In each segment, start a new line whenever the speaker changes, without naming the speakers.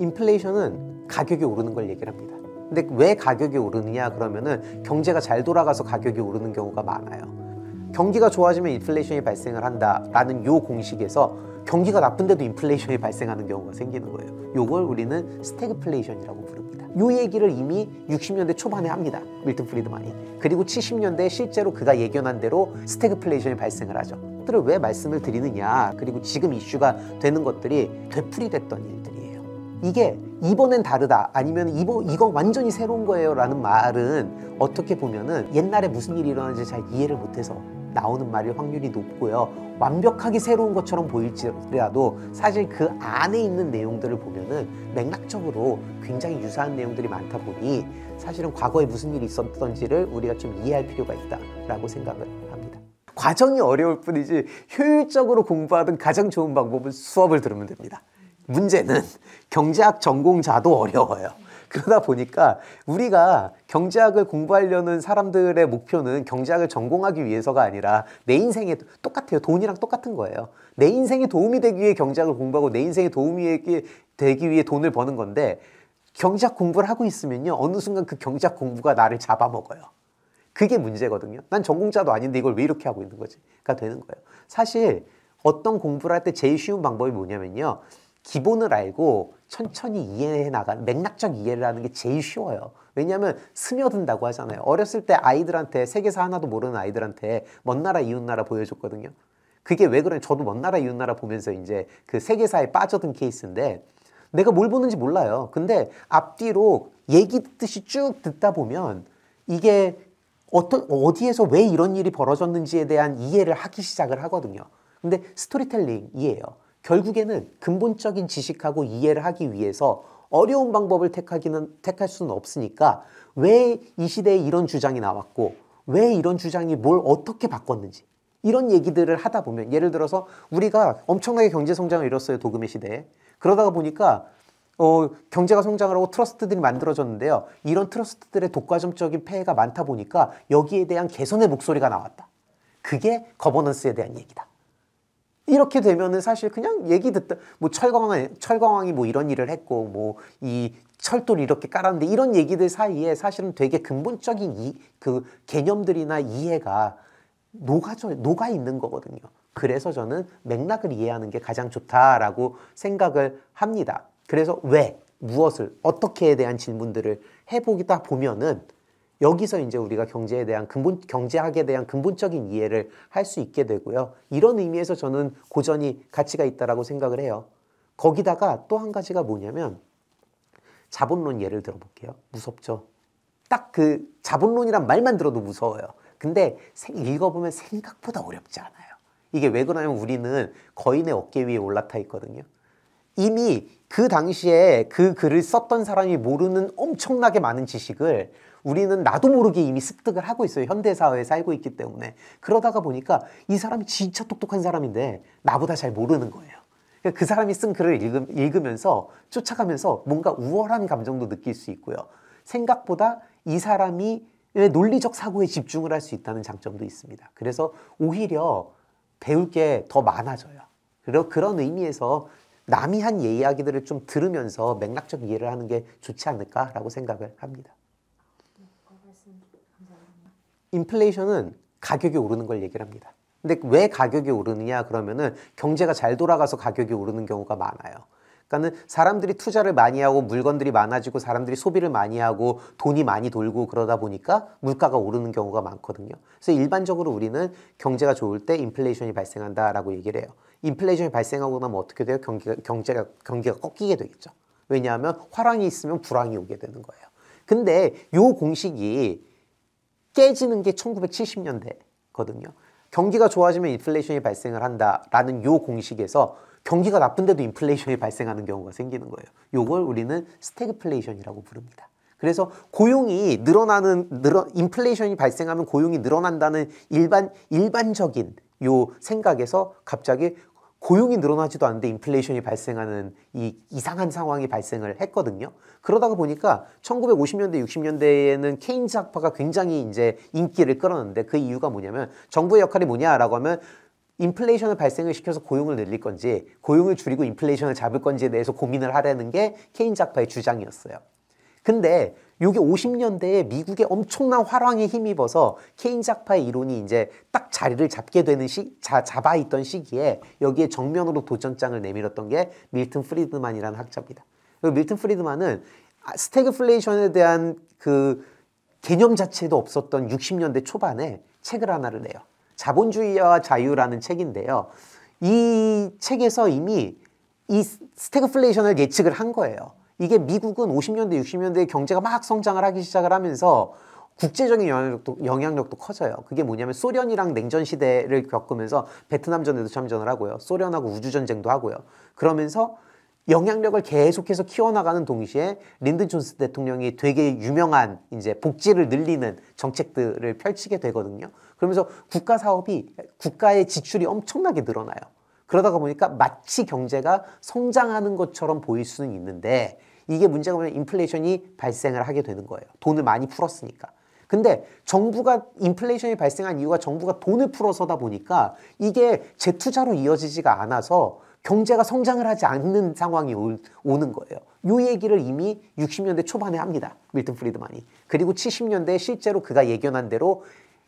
인플레이션은 가격이 오르는 걸 얘기를 합니다. 근데 왜 가격이 오르느냐 그러면은 경제가 잘 돌아가서 가격이 오르는 경우가 많아요. 경기가 좋아지면 인플레이션이 발생을 한다라는 요 공식에서 경기가 나쁜데도 인플레이션이 발생하는 경우가 생기는 거예요. 요걸 우리는 스태그플레이션이라고 부릅니다. 요 얘기를 이미 60년대 초반에 합니다. 밀턴 프리드만이. 그리고 70년대에 실제로 그가 예견한 대로 스태그플레이션이 발생을 하죠. 그 들을 왜 말씀을 드리느냐. 그리고 지금 이슈가 되는 것들이 되풀이됐던 일들이 이게 이번엔 다르다 아니면 이거, 이거 완전히 새로운 거예요 라는 말은 어떻게 보면은 옛날에 무슨 일이 일어나는지 잘 이해를 못해서 나오는 말일 확률이 높고요 완벽하게 새로운 것처럼 보일지라도 사실 그 안에 있는 내용들을 보면은 맥락적으로 굉장히 유사한 내용들이 많다 보니 사실은 과거에 무슨 일이 있었던지를 우리가 좀 이해할 필요가 있다라고 생각을 합니다. 과정이 어려울 뿐이지 효율적으로 공부하는 가장 좋은 방법은 수업을 들으면 됩니다. 문제는 경제학 전공자도 어려워요. 그러다 보니까 우리가 경제학을 공부하려는 사람들의 목표는 경제학을 전공하기 위해서가 아니라 내 인생에 똑같아요. 돈이랑 똑같은 거예요. 내 인생에 도움이 되기 위해 경제학을 공부하고 내 인생에 도움이 되기 위해 돈을 버는 건데 경제학 공부를 하고 있으면요. 어느 순간 그 경제학 공부가 나를 잡아먹어요. 그게 문제거든요. 난 전공자도 아닌데 이걸 왜 이렇게 하고 있는 거지?가 되는 거예요. 사실 어떤 공부를 할 때 제일 쉬운 방법이 뭐냐면요. 기본을 알고 천천히 이해해 나가는 맥락적 이해를 하는 게 제일 쉬워요. 왜냐하면 스며든다고 하잖아요. 어렸을 때 아이들한테 세계사 하나도 모르는 아이들한테 먼 나라 이웃 나라 보여줬거든요. 그게 왜 그래? 저도 먼 나라 이웃 나라 보면서 이제 그 세계사에 빠져든 케이스인데 내가 뭘 보는지 몰라요. 근데 앞뒤로 얘기 듣듯이 쭉 듣다 보면 이게 어떤 어디에서 왜 이런 일이 벌어졌는지에 대한 이해를 하기 시작을 하거든요. 근데 스토리텔링이에요. 결국에는 근본적인 지식하고 이해를 하기 위해서 어려운 방법을 택하기는 택할 수는 없으니까 왜 이 시대에 이런 주장이 나왔고 왜 이런 주장이 뭘 어떻게 바꿨는지 이런 얘기들을 하다 보면 예를 들어서 우리가 엄청나게 경제 성장을 이뤘어요 도금의 시대에 그러다가 보니까 어, 경제가 성장을 하고 트러스트들이 만들어졌는데요 이런 트러스트들의 독과점적인 폐해가 많다 보니까 여기에 대한 개선의 목소리가 나왔다 그게 거버넌스에 대한 얘기다 이렇게 되면은 사실 그냥 얘기 듣다 뭐철강왕 철광왕이 뭐 이런 일을 했고 뭐 이 철도를 이렇게 깔았는데 이런 얘기들 사이에 사실은 되게 근본적인 이 그 개념들이나 이해가 녹아져 녹아 있는 거거든요. 그래서 저는 맥락을 이해하는 게 가장 좋다라고 생각을 합니다. 그래서 왜 무엇을 어떻게에 대한 질문들을 해보기다 보면은 여기서 이제 우리가 경제에 대한 근본 경제학에 대한 근본적인 이해를 할 수 있게 되고요. 이런 의미에서 저는 고전이 가치가 있다라고 생각을 해요. 거기다가 또 한 가지가 뭐냐면 자본론 예를 들어볼게요. 무섭죠. 딱 그 자본론이란 말만 들어도 무서워요. 근데 읽어보면 생각보다 어렵지 않아요. 이게 왜 그러냐면 우리는 거인의 어깨 위에 올라타 있거든요. 이미 그 당시에 그 글을 썼던 사람이 모르는 엄청나게 많은 지식을 우리는 나도 모르게 이미 습득을 하고 있어요. 현대사회에 살고 있기 때문에. 그러다가 보니까 이 사람이 진짜 똑똑한 사람인데 나보다 잘 모르는 거예요. 그러니까 그 사람이 쓴 글을 읽으, 면서 쫓아가면서 뭔가 우월한 감정도 느낄 수 있고요. 생각보다 이 사람이 논리적 사고에 집중을 할 수 있다는 장점도 있습니다. 그래서 오히려 배울 게 더 많아져요. 그리고 그런 의미에서 남이 한 이야기들을 좀 들으면서 맥락적 이해를 하는 게 좋지 않을까라고 생각을 합니다. 인플레이션은 가격이 오르는 걸 얘기를 합니다. 근데 왜 가격이 오르느냐 그러면은 경제가 잘 돌아가서 가격이 오르는 경우가 많아요. 그러니까는 사람들이 투자를 많이 하고 물건들이 많아지고 사람들이 소비를 많이 하고 돈이 많이 돌고 그러다 보니까 물가가 오르는 경우가 많거든요. 그래서 일반적으로 우리는 경제가 좋을 때 인플레이션이 발생한다라고 얘기를 해요. 인플레이션이 발생하고 나면 어떻게 돼요? 경기가, 경제가, 경기가 꺾이게 되겠죠. 왜냐하면 화랑이 있으면 불황이 오게 되는 거예요. 근데 요 공식이 깨지는 게 1970년대거든요. 경기가 좋아지면 인플레이션이 발생을 한다라는 요 공식에서 경기가 나쁜데도 인플레이션이 발생하는 경우가 생기는 거예요. 요걸 우리는 스태그플레이션이라고 부릅니다. 그래서 고용이 늘어나는 늘어 인플레이션이 발생하면 고용이 늘어난다는 일반 일반적인 요 생각에서 갑자기 고용이 늘어나지도 않는데 인플레이션이 발생하는 이 이상한 상황이 발생을 했거든요. 그러다가 보니까 1950년대, 60년대에는 케인즈 학파가 굉장히 이제 인기를 끌었는데 그 이유가 뭐냐면 정부의 역할이 뭐냐라고 하면 인플레이션을 발생을 시켜서 고용을 늘릴 건지 고용을 줄이고 인플레이션을 잡을 건지에 대해서 고민을 하라는 게 케인즈 학파의 주장이었어요. 근데 요게 50년대에 미국의 엄청난 화랑에 힘입어서 케인작파의 이론이 이제 딱 자리를 잡게 되는 시, 자, 잡아있던 시기에 여기에 정면으로 도전장을 내밀었던 게 밀튼 프리드만이라는 학자입니다. 그리고 밀튼 프리드만은 아, 스태그플레이션에 대한 그 개념 자체도 없었던 60년대 초반에 책을 하나를 내요. 자본주의와 자유라는 책인데요. 이 책에서 이미 이 스태그플레이션을 예측을 한 거예요. 이게 미국은 50년대, 60년대 에 경제가 막 성장을 하기 시작을 하면서 국제적인 영향력도, 영향력도 커져요. 그게 뭐냐면 소련이랑 냉전 시대를 겪으면서 베트남전에도 참전을 하고요. 소련하고 우주전쟁도 하고요. 그러면서 영향력을 계속해서 키워나가는 동시에 린든 존스 대통령이 되게 유명한 이제 복지를 늘리는 정책들을 펼치게 되거든요. 그러면서 국가 사업이 국가의 지출이 엄청나게 늘어나요. 그러다가 보니까 마치 경제가 성장하는 것처럼 보일 수는 있는데 이게 문제가 뭐냐면 인플레이션이 발생을 하게 되는 거예요. 돈을 많이 풀었으니까. 근데 정부가 인플레이션이 발생한 이유가 정부가 돈을 풀어서다 보니까 이게 재투자로 이어지지가 않아서 경제가 성장을 하지 않는 상황이 올, 오는 거예요. 요 얘기를 이미 60년대 초반에 합니다. 밀턴 프리드만이. 그리고 70년대에 실제로 그가 예견한 대로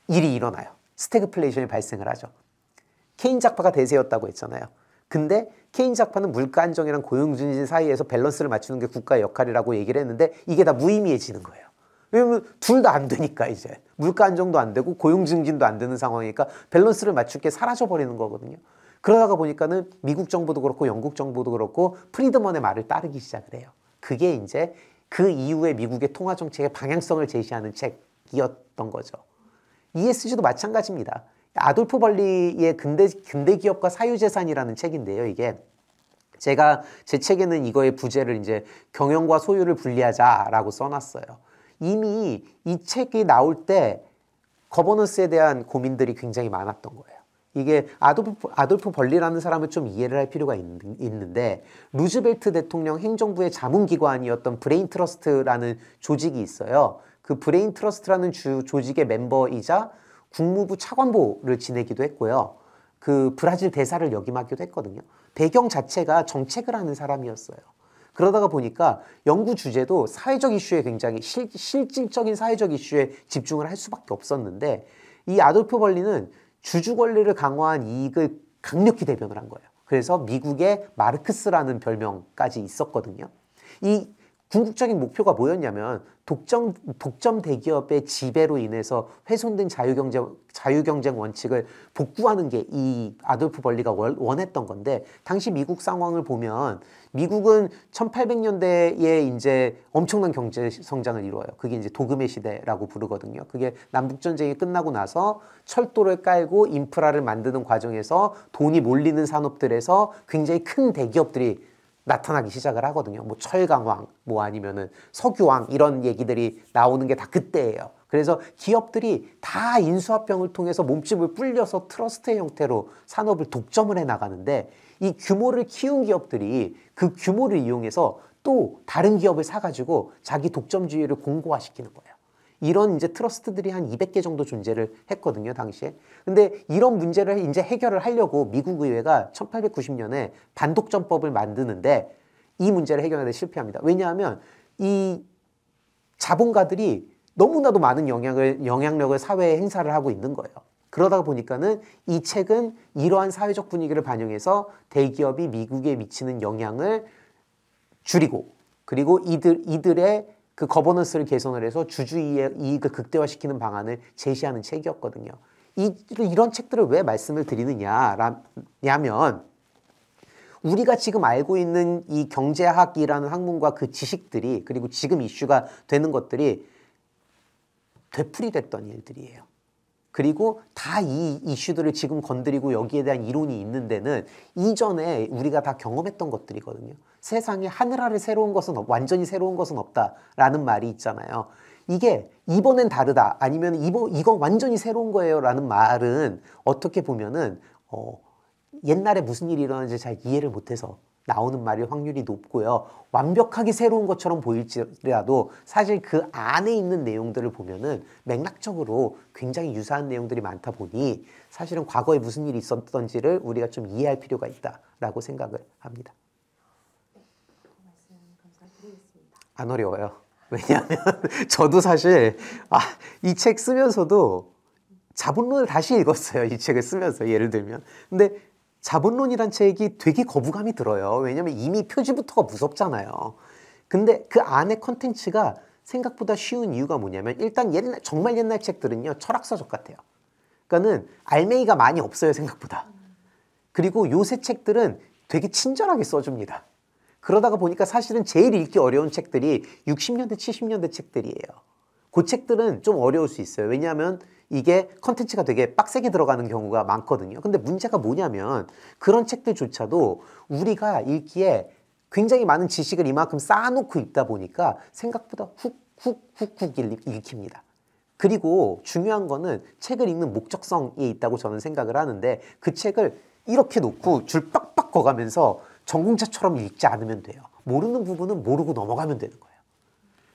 일이 일어나요. 스태그플레이션이 발생을 하죠. 케인 작파가 대세였다고 했잖아요. 근데 케인즈 학파는 물가 안정이랑 고용 증진 사이에서 밸런스를 맞추는 게 국가의 역할이라고 얘기를 했는데 이게 다 무의미해지는 거예요. 왜냐면 둘 다 안 되니까 이제 물가 안정도 안 되고 고용 증진도 안 되는 상황이니까 밸런스를 맞출 게 사라져 버리는 거거든요. 그러다가 보니까는 미국 정부도 그렇고 영국 정부도 그렇고 프리드먼의 말을 따르기 시작을 해요. 그게 이제 그 이후에 미국의 통화 정책의 방향성을 제시하는 책이었던 거죠. ESG도 마찬가지입니다. 아돌프 벌리의 근대, 근대 기업과 사유재산이라는 책인데요, 이게. 제가 제 책에는 이거의 부제를 이제 경영과 소유를 분리하자라고 써놨어요. 이미 이 책이 나올 때 거버넌스에 대한 고민들이 굉장히 많았던 거예요. 이게 아돌프, 아돌프 벌리라는 사람을 좀 이해를 할 필요가 있, 는데 루즈벨트 대통령 행정부의 자문기관이었던 브레인 트러스트라는 조직이 있어요. 그 브레인 트러스트라는 주, 조직의 멤버이자 국무부 차관보를 지내기도 했고요. 그 브라질 대사를 역임하기도 했거든요. 배경 자체가 정책을 하는 사람이었어요. 그러다가 보니까 연구 주제도 사회적 이슈에 굉장히 실, 실질적인 사회적 이슈에 집중을 할 수밖에 없었는데 이 아돌프 벌리는 주주 권리를 강화한 이익을 강력히 대변을 한 거예요. 그래서 미국의 마르크스라는 별명까지 있었거든요. 이 궁극적인 목표가 뭐였냐면 독점, 독점 대기업의 지배로 인해서 훼손된 자유경쟁, 자유경쟁 원칙을 복구하는 게 이 아돌프 벌리가 원했던 건데 당시 미국 상황을 보면 미국은 1800년대에 이제 엄청난 경제 성장을 이루어요. 그게 이제 도금의 시대라고 부르거든요. 그게 남북전쟁이 끝나고 나서 철도를 깔고 인프라를 만드는 과정에서 돈이 몰리는 산업들에서 굉장히 큰 대기업들이 나타나기 시작을 하거든요. 뭐철강왕뭐 아니면은 석유왕 이런 얘기들이 나오는 게 다 그때예요. 그래서 기업들이 다 인수합병을 통해서 몸집을 불려서 트러스트의 형태로 산업을 독점을 해 나가는데 이 규모를 키운 기업들이 그 규모를 이용해서 또 다른 기업을 사가지고 자기 독점주의를 공고화시키는 거예요. 이런 이제 트러스트들이 한 200개 정도 존재를 했거든요, 당시에. 근데 이런 문제를 이제 해결을 하려고 미국 의회가 1890년에 반독점법을 만드는데 이 문제를 해결하는데 실패합니다. 왜냐하면 이 자본가들이 너무나도 많은 영향을, 영향력을 사회에 행사를 하고 있는 거예요. 그러다 보니까는 이 책은 이러한 사회적 분위기를 반영해서 대기업이 미국에 미치는 영향을 줄이고 그리고 이들, 이들의 그 거버넌스를 개선을 해서 주주의 이익을 그 극대화시키는 방안을 제시하는 책이었거든요. 이, 이런 책들을 왜 말씀을 드리느냐면 우리가 지금 알고 있는 이 경제학이라는 학문과 그 지식들이 그리고 지금 이슈가 되는 것들이 되풀이됐던 일들이에요. 그리고 다 이 이슈들을 지금 건드리고 여기에 대한 이론이 있는 데는 이전에 우리가 다 경험했던 것들이거든요. 세상에 하늘 아래 새로운 것은 완전히 새로운 것은 없다라는 말이 있잖아요. 이게 이번엔 다르다 아니면 이번 이건 완전히 새로운 거예요라는 말은 어떻게 보면은 어, 옛날에 무슨 일이 일어났는지 잘 이해를 못해서 나오는 말이 확률이 높고요. 완벽하게 새로운 것처럼 보일지라도 사실 그 안에 있는 내용들을 보면은 맥락적으로 굉장히 유사한 내용들이 많다 보니 사실은 과거에 무슨 일이 있었던지를 우리가 좀 이해할 필요가 있다라고 생각을 합니다. 안 어려워요. 왜냐하면 저도 사실 아, 이책 쓰면서도 자본론을 다시 읽었어요. 이 책을 쓰면서 예를 들면. 근데 자본론이란 책이 되게 거부감이 들어요. 왜냐면 이미 표지부터가 무섭잖아요. 근데 그 안에 컨텐츠가 생각보다 쉬운 이유가 뭐냐면 일단 옛날 정말 옛날 책들은요 철학서적 같아요. 그러니까는 알맹이가 많이 없어요 생각보다. 그리고 요새 책들은 되게 친절하게 써줍니다. 그러다가 보니까 사실은 제일 읽기 어려운 책들이 60년대 70년대 책들이에요. 그 책들은 좀 어려울 수 있어요. 왜냐하면 이게 컨텐츠가 되게 빡세게 들어가는 경우가 많거든요. 근데 문제가 뭐냐면 그런 책들조차도 우리가 읽기에 굉장히 많은 지식을 이만큼 쌓아놓고 있다 보니까 생각보다 훅훅훅훅 읽힙니다. 그리고 중요한 거는 책을 읽는 목적성이 있다고 저는 생각을 하는데 그 책을 이렇게 놓고 줄 빡빡 거가면서 전공자처럼 읽지 않으면 돼요. 모르는 부분은 모르고 넘어가면 되는 거예요.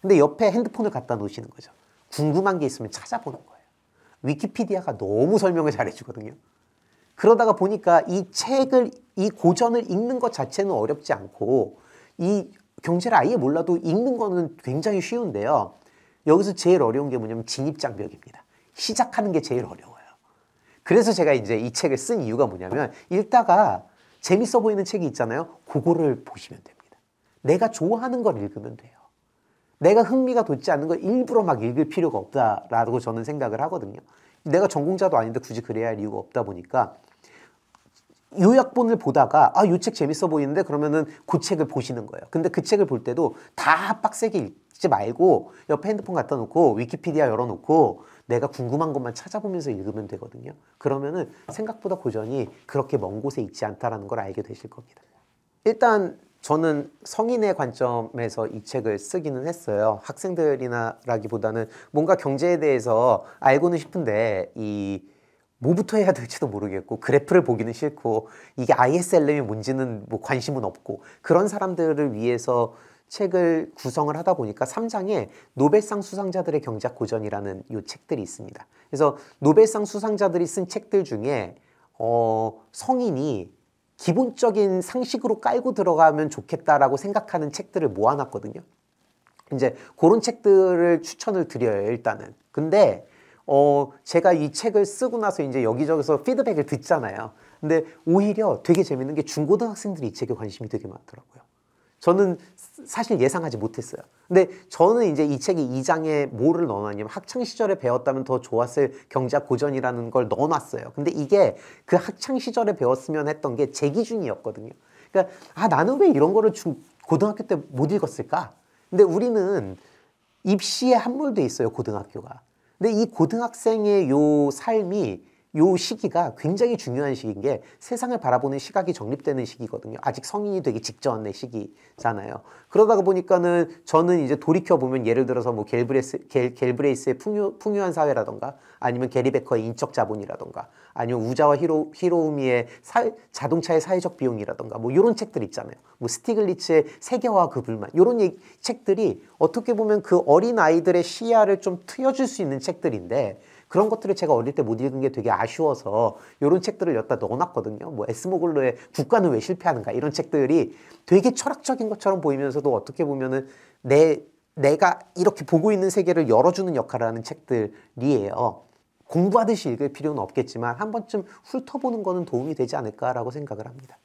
근데 옆에 핸드폰을 갖다 놓으시는 거죠. 궁금한 게 있으면 찾아보는 거예요. 위키피디아가 너무 설명을 잘해주거든요. 그러다가 보니까 이 책을, 이 고전을 읽는 것 자체는 어렵지 않고 이 경제를 아예 몰라도 읽는 거는 굉장히 쉬운데요. 여기서 제일 어려운 게 뭐냐면 진입장벽입니다. 시작하는 게 제일 어려워요. 그래서 제가 이제 이 책을 쓴 이유가 뭐냐면 읽다가 재밌어 보이는 책이 있잖아요. 그거를 보시면 됩니다. 내가 좋아하는 걸 읽으면 돼요. 내가 흥미가 돋지 않는 걸 일부러 막 읽을 필요가 없다라고 저는 생각을 하거든요. 내가 전공자도 아닌데 굳이 그래야 할 이유가 없다 보니까 요약본을 보다가 아, 요 책 재밌어 보이는데 그러면은 그 책을 보시는 거예요. 근데 그 책을 볼 때도 다 빡세게 읽지 말고 옆에 핸드폰 갖다 놓고 위키피디아 열어 놓고 내가 궁금한 것만 찾아보면서 읽으면 되거든요. 그러면은 생각보다 고전이 그렇게 먼 곳에 있지 않다라는 걸 알게 되실 겁니다. 일단 저는 성인의 관점에서 이 책을 쓰기는 했어요. 학생들이나라기보다는 뭔가 경제에 대해서 알고는 싶은데 이 뭐부터 해야 될지도 모르겠고 그래프를 보기는 싫고 이게 ISLM이 뭔지는 뭐 관심은 없고 그런 사람들을 위해서 책을 구성을 하다 보니까 3장에 노벨상 수상자들의 경제학 고전이라는 요 책들이 있습니다. 그래서 노벨상 수상자들이 쓴 책들 중에 어 성인이 기본적인 상식으로 깔고 들어가면 좋겠다라고 생각하는 책들을 모아놨거든요. 이제 그런 책들을 추천을 드려요, 일단은. 근데 어, 제가 이 책을 쓰고 나서 이제 여기저기서 피드백을 듣잖아요. 근데 오히려 되게 재밌는 게 중고등학생들이 이 책에 관심이 되게 많더라고요. 저는 사실 예상하지 못했어요. 근데 저는 이제 이책이 2장에 뭐를 넣어놨냐면 학창시절에 배웠다면 더 좋았을 경제학 고전이라는 걸 넣어놨어요. 근데 이게 그 학창시절에 배웠으면 했던 게 제 기준이었거든요. 그러니까 아, 나는 왜 이런 거를 중, 고등학교 때 못 읽었을까? 근데 우리는 입시에 함몰돼 있어요, 고등학교가. 근데 이 고등학생의 요 삶이 요 시기가 굉장히 중요한 시기인 게 세상을 바라보는 시각이 정립되는 시기거든요. 아직 성인이 되기 직전의 시기잖아요. 그러다가 보니까는 저는 이제 돌이켜 보면 예를 들어서 뭐갤브레스 갤, 갤브레이스의 풍요, 풍요한 사회라던가 아니면 게리 베커의 인적 자본이라던가 아니면 우자와 히로 히로우미의 사회, 자동차의 사회적 비용이라던가 뭐 요런 책들 있잖아요. 뭐 스티글리츠의 세계화 그 불만 요런 얘기, 책들이 어떻게 보면 그 어린 아이들의 시야를 좀 트여줄 수 있는 책들인데 그런 것들을 제가 어릴 때 못 읽은 게 되게 아쉬워서 이런 책들을 여기다 넣어놨거든요. 뭐 에스모글로의 국가는 왜 실패하는가 이런 책들이 되게 철학적인 것처럼 보이면서도 어떻게 보면은 내 내가 이렇게 보고 있는 세계를 열어주는 역할을 하는 책들이에요. 공부하듯이 읽을 필요는 없겠지만 한 번쯤 훑어보는 거는 도움이 되지 않을까라고 생각을 합니다.